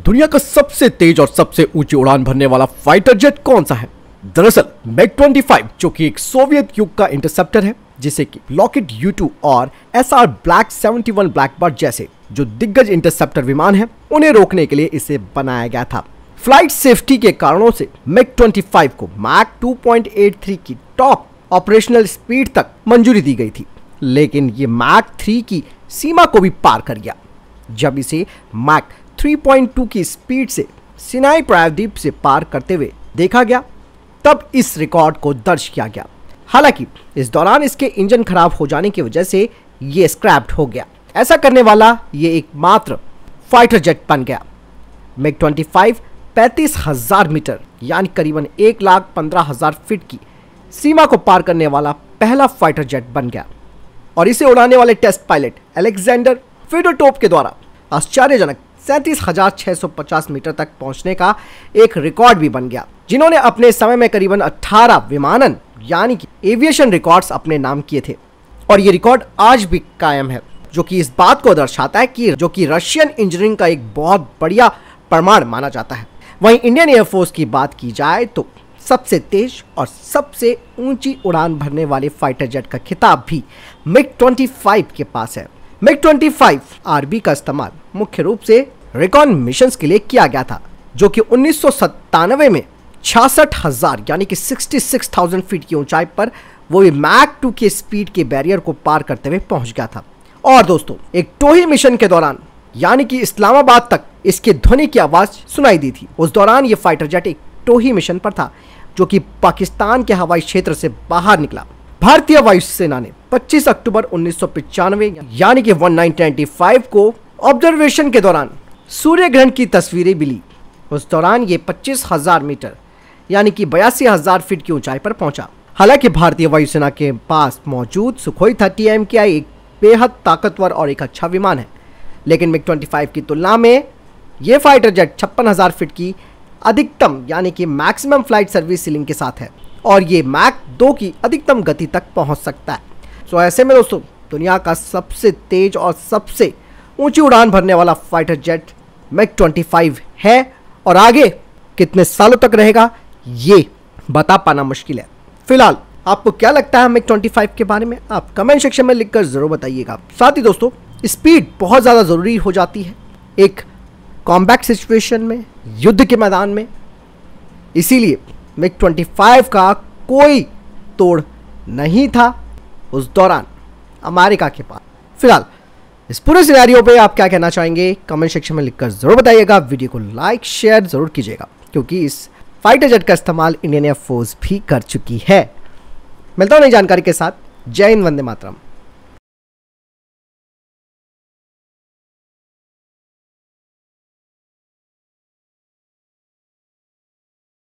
दुनिया का सबसे तेज और सबसे ऊंची उड़ान भरने वाला फाइटर जेट कौन सा है दरअसल मेग 25 जो कि एक सोवियत युग का इंटरसेप्टर है जिसे कि लॉकेट यू टू और S R black seventy one blackbird जैसे जो दिग्गज इंटरसेप्टर विमान है उन्हें रोकने के लिए इसे बनाया गया था फ्लाइट सेफ्टी के कारणों से मैक 25 को मैक 2.83 की टॉप ऑपरेशनल स्पीड तक मंजूरी दी गई थी लेकिन ये मैक 3 की सीमा को भी पार कर गया जब इसे मैक 3.2 की स्पीड से सिनाई प्रायद्वीप से पार करते हुए देखा गया तब इस रिकॉर्ड को दर्ज किया गया हालांकि इस दौरान इसके इंजन खराब हो जाने की वजह से ये स्क्रैप्ड हो गया ऐसा करने वाला ये एकमात्र फाइटर जेट बन गया मेक 25 पैंतीस हजार मीटर यानी करीबन एक लाख पंद्रह हजार फीट की सीमा को पार करने वाला पहला फाइटर जेट बन गया और इसे उड़ाने वाले टेस्ट पायलट अलेक्जेंडर फिडोटोप के द्वारा आश्चर्यजनक सैंतीस मीटर तक पहुंचने का एक रिकॉर्ड भी बन गया जिन्होंने अपने समय में करीबन 18 विमानन यानी कि एविएशन रिकॉर्ड्स अपने नाम किए थे और ये रिकॉर्ड आज भी कायम है जो कि इस बात को दर्शाता है कि जो कि रशियन इंजीनियरिंग का एक बहुत बढ़िया प्रमाण माना जाता है वहीं इंडियन एयरफोर्स की बात की जाए तो सबसे तेज और सबसे ऊंची उड़ान भरने वाले फाइटर जेट का खिताब भी मिग 25 के पास है मिग 25 आरबी का इस्तेमाल मुख्य रूप से रिकॉन मिशन के लिए किया गया था जो कि उन्नीस में छियासठ हजार यानी कि 66,000 फीट की ऊंचाई पर वो भी मैक टू के स्पीड के बैरियर को पार करते हुए पहुंच गया था और दोस्तों एक टोही मिशन के दौरान यानी कि इस्लामाबाद तक इसके ध्वनि की आवाज सुनाई दी थी उस दौरान ये फाइटर जेट एक टोही मिशन पर था जो कि पाकिस्तान के हवाई क्षेत्र से बाहर निकला भारतीय वायुसेना ने 25 अक्टूबर उन्नीस यानी कि 1995 को ऑब्जर्वेशन के दौरान सूर्य ग्रहण की तस्वीरें मिली उस दौरान ये पच्चीस हजार मीटर यानी कि बयासी हजार फीट की ऊंचाई पर पहुंचा हालांकि भारतीय वायुसेना के पास मौजूद सुखोई थर्टी एम आई एक बेहद ताकतवर और एक अच्छा विमान है लेकिन मिग 25 की तुलना में ये फाइटर जेट छप्पन हज़ार फीट की अधिकतम यानी कि मैक्सिमम फ्लाइट सर्विस सीलिंग के साथ है और ये मैक दो की अधिकतम गति तक पहुंच सकता है सो तो ऐसे में दोस्तों दुनिया का सबसे तेज और सबसे ऊंची उड़ान भरने वाला फाइटर जेट मैक 25 है और आगे कितने सालों तक रहेगा ये बता पाना मुश्किल है फिलहाल आपको क्या लगता है मैक 25 के बारे में आप कमेंट सेक्शन में लिखकर ज़रूर बताइएगा साथ ही दोस्तों स्पीड बहुत ज़्यादा ज़रूरी हो जाती है एक कॉम्बैक्ट सिचुएशन में युद्ध के मैदान में इसीलिए मैक 25 का कोई तोड़ नहीं था उस दौरान अमेरिका के पास फिलहाल इस पूरे सिनेरियो पे आप क्या कहना चाहेंगे कमेंट सेक्शन में लिखकर जरूर बताइएगा वीडियो को लाइक शेयर जरूर कीजिएगा क्योंकि इस फाइटर जेट का इस्तेमाल इंडियन एयरफोर्स भी कर चुकी है मिलता हूँ नई जानकारी के साथ जय हिंद वंदे मातरम